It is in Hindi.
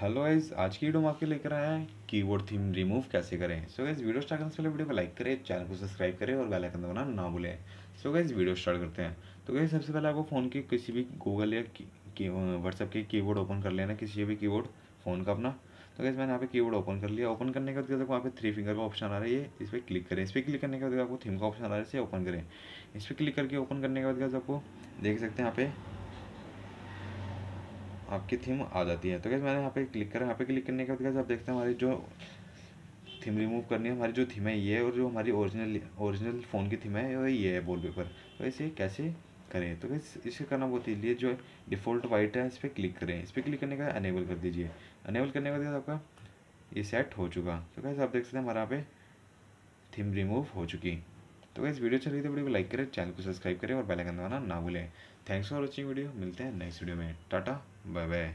हेलो गाइज आज की वीडियो में आपके लेकर आया है कीबोर्ड थीम रिमूव कैसे करें सो गाइज वीडियो स्टार्ट करने से पहले वीडियो को लाइक करें चैनल को सब्सक्राइब करें और बेल आइकन दबाना ना भूलें सो गाइज वीडियो स्टार्ट करते हैं तो गाइज सबसे पहले आपको फ़ोन के किसी भी गूगल या व्हाट्सएप के कीबोर्ड ओपन कर लेना किसी भी कीबोर्ड फ़ोन का अपना तो गैस मैंने यहाँ पे कीबोर्ड ओपन कर लिया ओपन करने के बाद देखो वहाँ पे थ्री फिंगर का ऑप्शन आ रहा है इस पर क्लिक करें इस पर क्लिक करने के बाद आपको थीम का ऑप्शन आ रहा है इसे ओपन करें इस पर क्लिक करके ओपन करने के बाद आपको देख सकते हैं यहाँ पे आपकी थीम आ जाती है तो कैसे मैंने यहाँ पे क्लिक करा यहाँ पे क्लिक करने के बाद कैसे आप देखते हैं हमारी जो थीम रिमूव करनी है हमारी जो थीम है ये और जो हमारी ओरिजिनल ओरिजिनल फ़ोन की थीम है वो ये है बॉल पेपर तो इसे कैसे करें तो कैसे इसे करना बहुत इजी जो डिफ़ॉल्ट वाइट है इस पर क्लिक करें इस पर क्लिक करने का अनेबल कर दीजिए अनेबल करने के बाद आपका ये सेट हो चुका तो कैसे आप देख सकते हैं हमारा यहाँ पे थीम रिमूव हो चुकी तो वैसे वीडियो चल रही थी वीडियो को लाइक करें चैनल को सब्सक्राइब करें और बेल आइकन दबाना ना भूलें थैंक्स फॉर वॉचिंग वीडियो मिलते हैं नेक्स्ट वीडियो में टाटा बाय बाय